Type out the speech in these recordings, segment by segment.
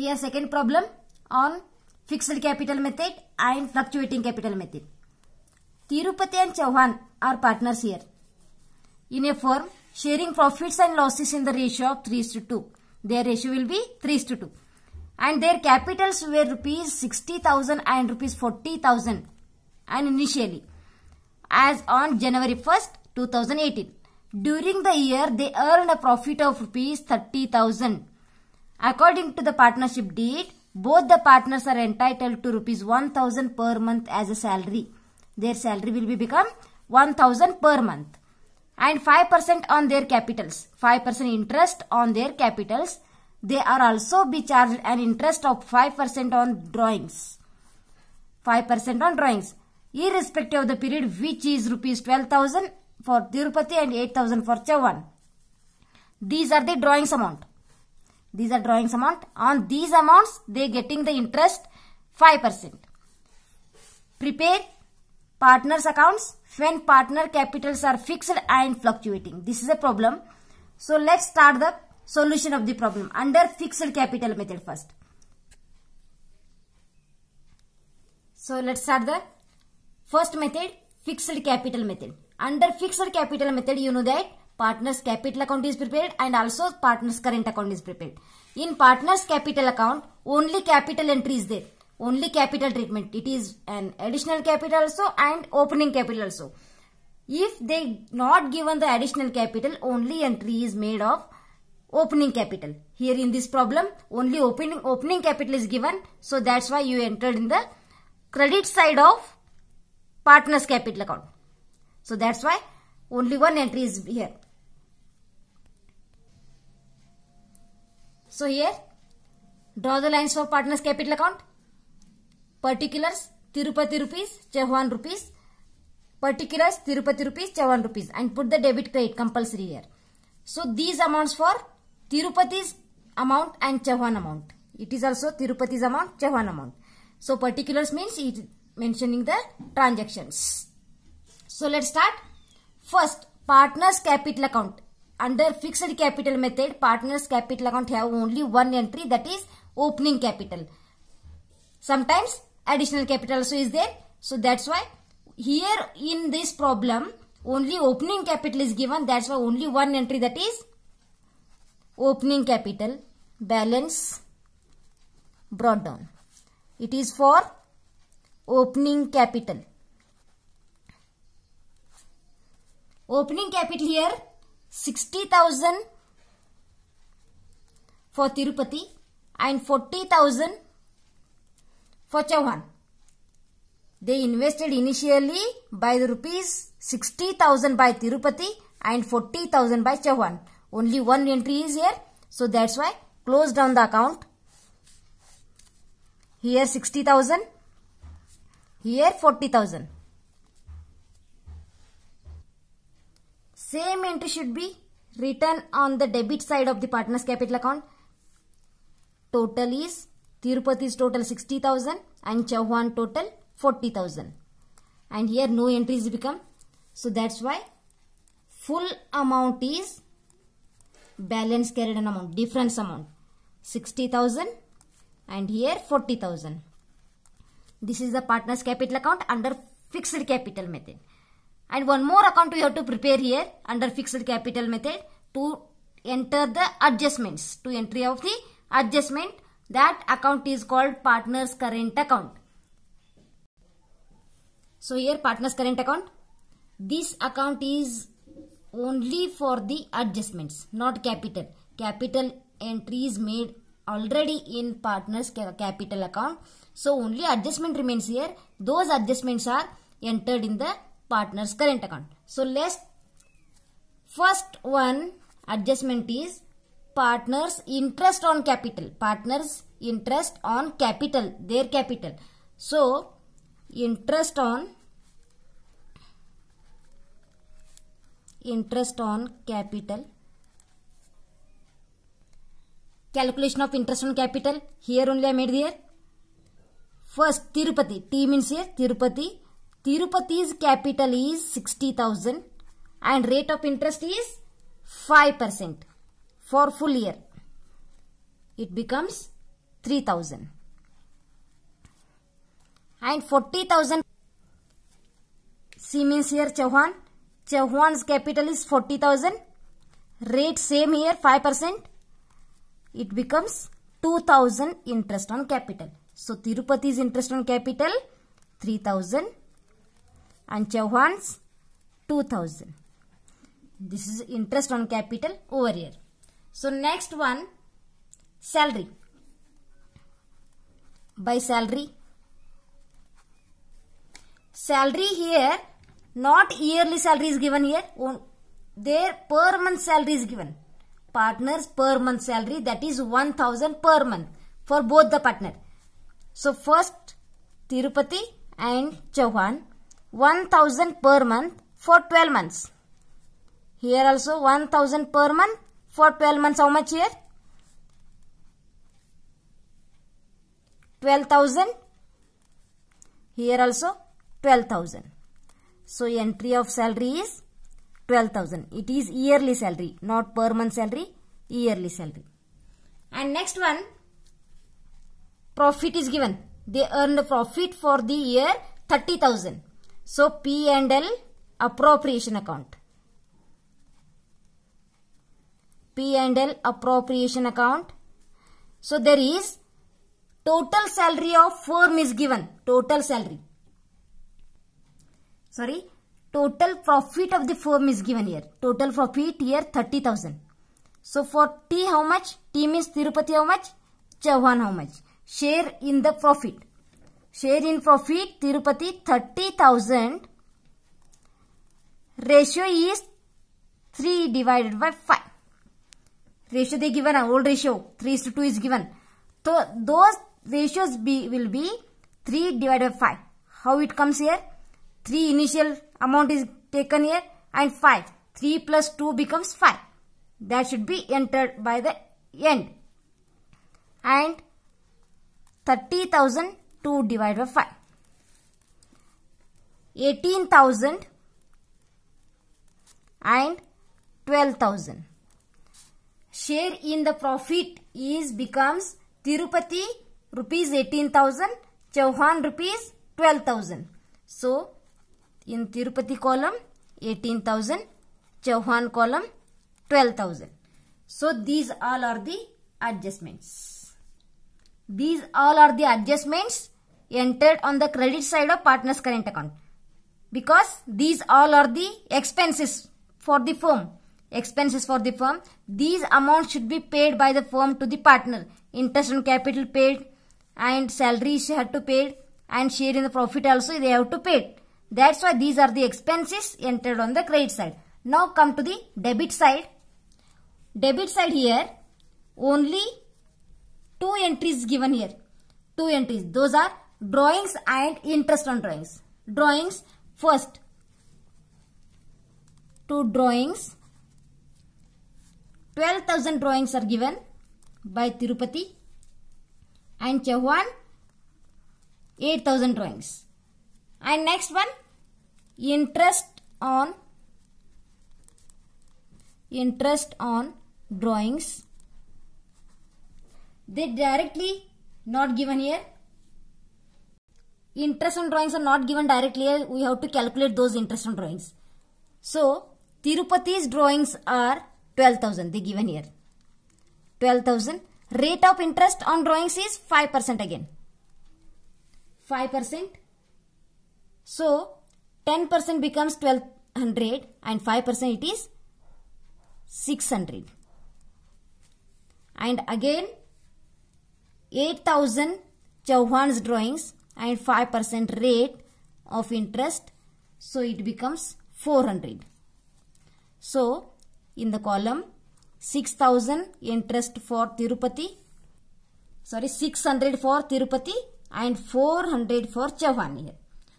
Here second problem on fixed capital method and fluctuating capital method. Tirupati and Chauhan are partners here. In a firm, sharing profits and losses in the ratio of 3 to 2. Their ratio will be 3 to 2. And their capitals were rupees 60,000 and rupees 40,000 and initially as on January 1st, 2018. During the year, they earned a profit of rupees 30,000 According to the partnership deed, both the partners are entitled to rupees 1000 per month as a salary. Their salary will be become 1000 per month and 5% on their capitals. 5% interest on their capitals. They are also be charged an interest of 5% on drawings. 5% on drawings. Irrespective of the period which is rupees 12,000 for Tirupati and 8,000 for Chavan. These are the drawings amount. These are drawings amount. On these amounts, they getting the interest 5%. Prepare partners accounts when partner capitals are fixed and fluctuating. This is a problem. So let's start the solution of the problem under fixed capital method first. So let's start the first method fixed capital method. Under fixed capital method you know that partner's capital account is prepared and also partner's current account is prepared. In partner's capital account, only capital entry is there. Only capital treatment. It is an additional capital also and opening capital also. If they not given the additional capital, only entry is made of opening capital. Here in this problem, only opening, opening capital is given. So that's why you entered in the credit side of partner's capital account. So that's why only one entry is here. So here, draw the lines for partner's capital account. Particulars, Tirupati rupees, Chauhan rupees. Particulars, Tirupati rupees, Chauhan rupees. And put the debit credit compulsory here. So these amounts for Tirupati's amount and Chauhan amount. It is also Tirupati's amount, Chauhan amount. So particulars means it mentioning the transactions. So let's start. First, partner's capital account. Under fixed capital method, partner's capital account have only one entry that is opening capital. Sometimes additional capital so is there. So that's why here in this problem only opening capital is given. That's why only one entry that is opening capital balance brought down. It is for opening capital. Opening capital here 60,000 for Tirupati and 40,000 for Chauhan. They invested initially by the rupees 60,000 by Tirupati and 40,000 by Chauhan. Only one entry is here. So that's why close down the account. Here 60,000. Here 40,000. Same entry should be written on the debit side of the partner's capital account. Total is Tirupati's total 60,000 and Chauhan total 40,000. And here no entries become. So that's why full amount is balance carried an amount, difference amount 60,000 and here 40,000. This is the partner's capital account under fixed capital method. And one more account we have to prepare here under fixed capital method to enter the adjustments. To entry of the adjustment that account is called partner's current account. So here partner's current account. This account is only for the adjustments not capital. Capital entry is made already in partner's capital account. So only adjustment remains here. Those adjustments are entered in the partner's current account. So let's first one adjustment is partners interest on capital. Partners interest on capital, their capital. So interest on interest on capital calculation of interest on capital here only i made here first tirupati t means here tirupati Tirupati's capital is 60,000 and rate of interest is 5% for full year. It becomes 3,000. And 40,000, C means here Chauhan. Chauhan's capital is 40,000. Rate same here 5%. It becomes 2,000 interest on capital. So Tirupati's interest on capital 3,000 and Chauhan's 2000. This is interest on capital over here. So next one salary. By salary. Salary here not yearly salary is given here. Their per month salary is given. Partners per month salary that is 1000 per month for both the partner. So first Tirupati and Chauhan 1000 per month for 12 months. Here also 1000 per month for 12 months. How much here? 12,000. Here also 12,000. So entry of salary is 12,000. It is yearly salary, not per month salary, yearly salary. And next one, profit is given. They earned profit for the year 30,000. So P and L appropriation account. P and L appropriation account. So there is total salary of firm is given. Total salary. Sorry. Total profit of the firm is given here. Total profit here 30,000. So for T how much? T means Tirupati how much? Chauhan how much? Share in the profit. Share in profit Tirupati 30,000. Ratio is 3 divided by 5. Ratio they given, uh, old ratio 3 is to 2 is given. So those ratios be, will be 3 divided by 5. How it comes here? 3 initial amount is taken here and 5. 3 plus 2 becomes 5. That should be entered by the end. And 30,000 2 divided by 5. 18,000 and 12,000. Share in the profit is becomes Tirupati rupees 18,000, Chauhan rupees 12,000. So, in Tirupati column 18,000, Chauhan column 12,000. So, these all are the adjustments. These all are the adjustments entered on the credit side of partner's current account because these all are the expenses for the firm expenses for the firm these amounts should be paid by the firm to the partner interest on capital paid and salary she had to pay and share in the profit also they have to pay that's why these are the expenses entered on the credit side now come to the debit side debit side here only two entries given here two entries those are drawings and interest on drawings. Drawings first to drawings. 12,000 drawings are given by Tirupati and Chauhan 8,000 drawings. And next one interest on interest on drawings. They directly not given here interest on drawings are not given directly. We have to calculate those interest on drawings. So, Tirupati's drawings are 12,000. They given here. 12,000. Rate of interest on drawings is 5% again. 5%. So, 10% becomes 1200 and 5% it is 600. And again, 8,000 Chauhan's drawings and 5% rate of interest. So, it becomes 400. So, in the column 6000 interest for Tirupati, sorry 600 for Tirupati and 400 for here.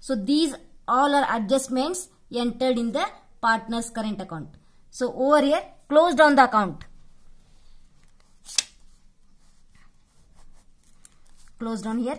So, these all are adjustments entered in the partner's current account. So, over here close down the account. Close down here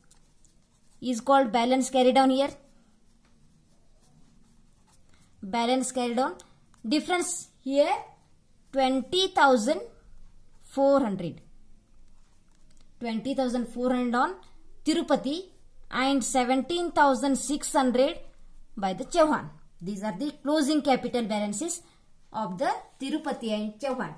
is called balance carried on here. Balance carried on. Difference here 20,400. 20,400 on Tirupati and 17,600 by the Chauhan. These are the closing capital balances of the Tirupati and Chauhan.